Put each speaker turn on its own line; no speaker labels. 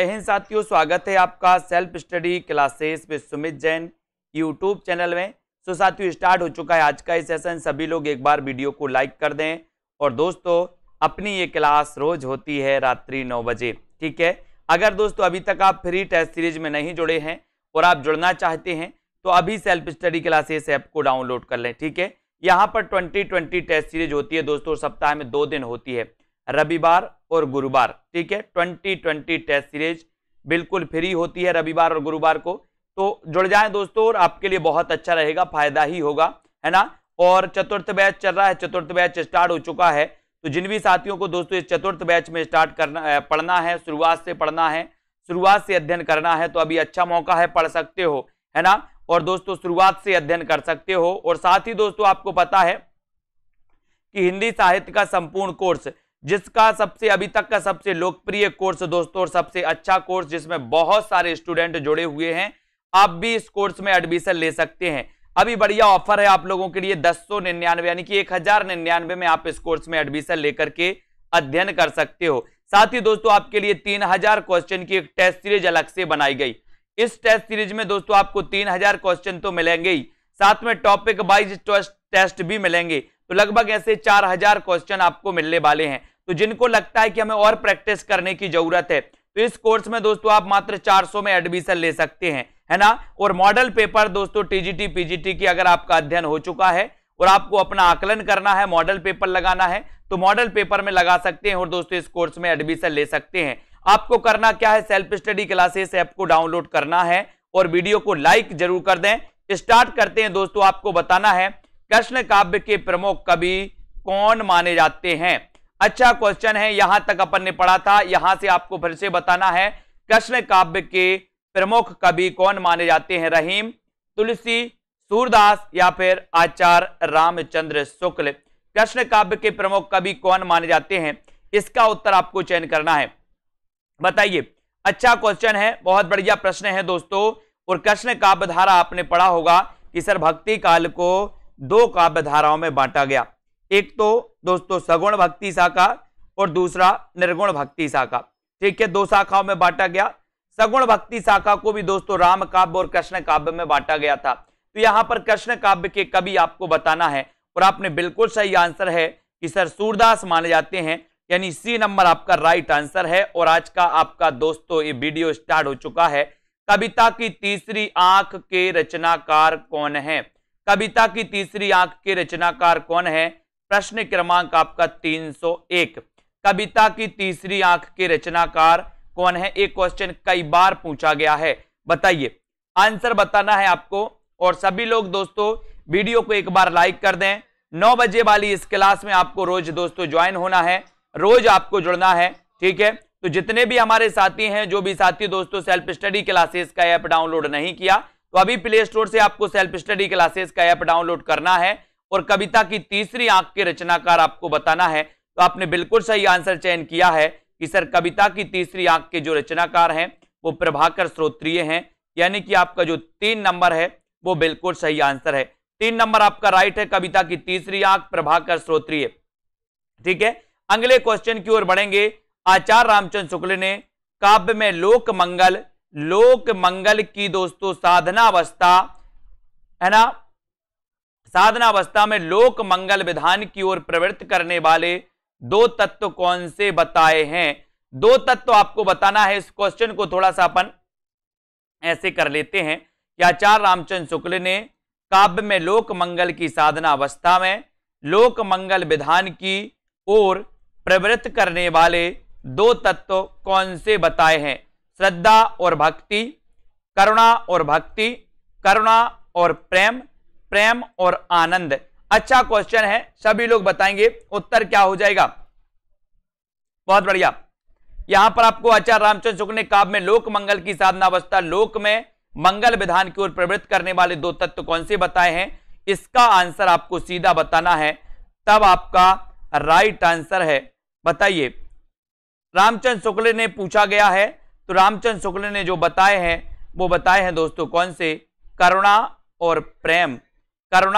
बहन साथियों स्वागत है आपका self study classes with Sumit Jain YouTube channel में सो साथियों स्टार्ट हो चुका है आज का ये सेशन सभी लोग एक बार वीडियो को लाइक कर दें और दोस्तों अपनी ये क्लास रोज होती है रात्रि नौ बजे ठीक है अगर दोस्तों अभी तक आप फ्री टेस्ट सीरीज में नहीं जुड़े हैं और आप जुड़ना चाहते हैं तो अभी सेल्फ स्टडी क्लासेस ऐप को डाउनलोड कर लें ठीक है यहाँ पर ट्वेंटी ट्वेंटी टेस्ट सीरीज होती है दोस्तों सप्ताह में दो दिन होती है रविवार और गुरुवार ठीक है ट्वेंटी ट्वेंटी टेस्ट सीरीज बिल्कुल फ्री होती है रविवार और गुरुवार को तो जुड़ जाएं दोस्तों और आपके लिए बहुत अच्छा रहेगा फायदा ही होगा है ना और चतुर्थ बैच चल रहा है चतुर्थ बैच स्टार्ट हो चुका है तो जिन भी साथियों को दोस्तों इस चतुर्थ बैच में स्टार्ट करना पढ़ना है शुरुआत से पढ़ना है शुरुआत से अध्ययन करना है तो अभी अच्छा मौका है पढ़ सकते हो है ना और दोस्तों शुरुआत से अध्ययन कर सकते हो और साथ ही दोस्तों आपको पता है कि हिंदी साहित्य का संपूर्ण कोर्स जिसका सबसे अभी तक का सबसे लोकप्रिय कोर्स दोस्तों और सबसे अच्छा कोर्स जिसमें बहुत सारे स्टूडेंट जुड़े हुए हैं आप भी इस कोर्स में एडमिशन ले सकते हैं अभी बढ़िया ऑफर है आप लोगों के लिए दस सौ निन्यानवे यानी कि एक हजार निन्यानवे में आप इस कोर्स में एडमिशन लेकर के अध्ययन कर सकते हो साथ ही दोस्तों आपके लिए तीन हजार क्वेश्चन की एक टेस्ट सीरीज अलग से बनाई गई इस टेस्ट सीरीज में दोस्तों आपको तीन हजार क्वेश्चन तो मिलेंगे ही साथ में टॉपिक वाइज टेस्ट भी मिलेंगे तो लगभग ऐसे चार हजार क्वेश्चन आपको मिलने वाले हैं तो जिनको लगता है कि हमें और प्रैक्टिस करने की जरूरत है तो इस कोर्स में दोस्तों आप मात्र 400 में एडमिशन ले सकते हैं है ना और मॉडल पेपर दोस्तों टीजीटी पीजीटी की अगर आपका अध्ययन हो चुका है और आपको अपना आकलन करना है मॉडल पेपर लगाना है तो मॉडल पेपर में लगा सकते हैं और दोस्तों इस कोर्स में एडमिशन ले सकते हैं आपको करना क्या है सेल्फ स्टडी क्लासेस ऐप को डाउनलोड करना है और वीडियो को लाइक जरूर कर दें स्टार्ट करते हैं दोस्तों आपको बताना है कृष्ण काव्य के प्रमुख कवि कौन माने जाते हैं अच्छा क्वेश्चन है यहां तक अपन ने पढ़ा था यहां से आपको फिर से बताना है कृष्ण काव्य के प्रमुख कवि कौन माने जाते हैं रहीम तुलसी सूरदास या फिर आचार्य रामचंद्र शुक्ल कृष्ण काव्य के प्रमुख कवि कौन माने जाते हैं इसका उत्तर आपको चयन करना है बताइए अच्छा क्वेश्चन है बहुत बढ़िया प्रश्न है दोस्तों और कृष्ण काव्य धारा आपने पढ़ा होगा कि सर भक्ति काल को दो काव्य धाराओं में बांटा गया एक तो दोस्तों सगुण भक्ति शाखा और दूसरा निर्गुण भक्ति शाखा ठीक है दो शाखाओं में बांटा गया सगुण भक्ति शाखा को भी दोस्तों राम काव्य और कृष्ण काव्य में बांटा गया था तो यहां पर कृष्ण काव्य के कवि आपको बताना है और आपने बिल्कुल सही आंसर है कि सर सूरदास माने जाते हैं यानी सी नंबर आपका राइट आंसर है और आज का आपका दोस्तों ये वीडियो स्टार्ट हो चुका है कविता की तीसरी आंख के रचनाकार कौन है कविता की तीसरी आंख के रचनाकार कौन है प्रश्न क्रमांक आपका 301 कविता की तीसरी आंख के रचनाकार कौन है एक क्वेश्चन कई बार पूछा गया है बताइए आंसर बताना है आपको और सभी लोग दोस्तों वीडियो को एक बार लाइक कर दें नौ बजे वाली इस क्लास में आपको रोज दोस्तों ज्वाइन होना है रोज आपको जुड़ना है ठीक है तो जितने भी हमारे साथी हैं जो भी साथी दोस्तों सेल्फ स्टडी क्लासेस का ऐप डाउनलोड नहीं किया तो अभी प्ले स्टोर से आपको सेल्फ स्टडी क्लासेस का ऐप डाउनलोड करना है और कविता की तीसरी आंख के रचनाकार आपको बताना है तो आपने बिल्कुल सही आंसर चयन किया है कि सर कविता की तीसरी आंख के जो रचनाकार हैं वो प्रभाकर श्रोत्रिय हैं यानी कि आपका जो तीन नंबर है वो बिल्कुल सही आंसर है तीन नंबर आपका राइट है कविता की तीसरी आंख प्रभाकर श्रोत्रिय ठीक है अगले क्वेश्चन की ओर बढ़ेंगे आचार्य रामचंद्र शुक्ल ने काव्य में लोक मंगल लोक मंगल की दोस्तों साधना अवस्था है ना साधना अवस्था में लोक मंगल विधान की ओर प्रवृत्त करने वाले दो तत्व कौन से बताए हैं दो तत्व आपको बताना है इस क्वेश्चन को थोड़ा सा अपन ऐसे कर लेते हैं कि आचार्य रामचंद्र शुक्ल ने काव्य में लोक मंगल की साधना अवस्था में लोक मंगल विधान की ओर प्रवृत्त करने वाले दो तत्व कौन से बताए हैं श्रद्धा और भक्ति करुणा और भक्ति करुणा और प्रेम प्रेम और आनंद अच्छा क्वेश्चन है सभी लोग बताएंगे उत्तर क्या हो जाएगा बहुत बढ़िया यहां पर आपको आचार्य रामचंद्र शुक्ल ने काव्य में लोक मंगल की साधना अवस्था लोक में मंगल विधान की ओर प्रवृत्त करने वाले दो तत्व कौन से बताए हैं इसका आंसर आपको सीधा बताना है तब आपका राइट आंसर है बताइए रामचंद्र शुक्ल ने पूछा गया है तो रामचंद्र शुक्ल ने जो बताए हैं वो बताए हैं दोस्तों कौन से करुणा और प्रेम करुणा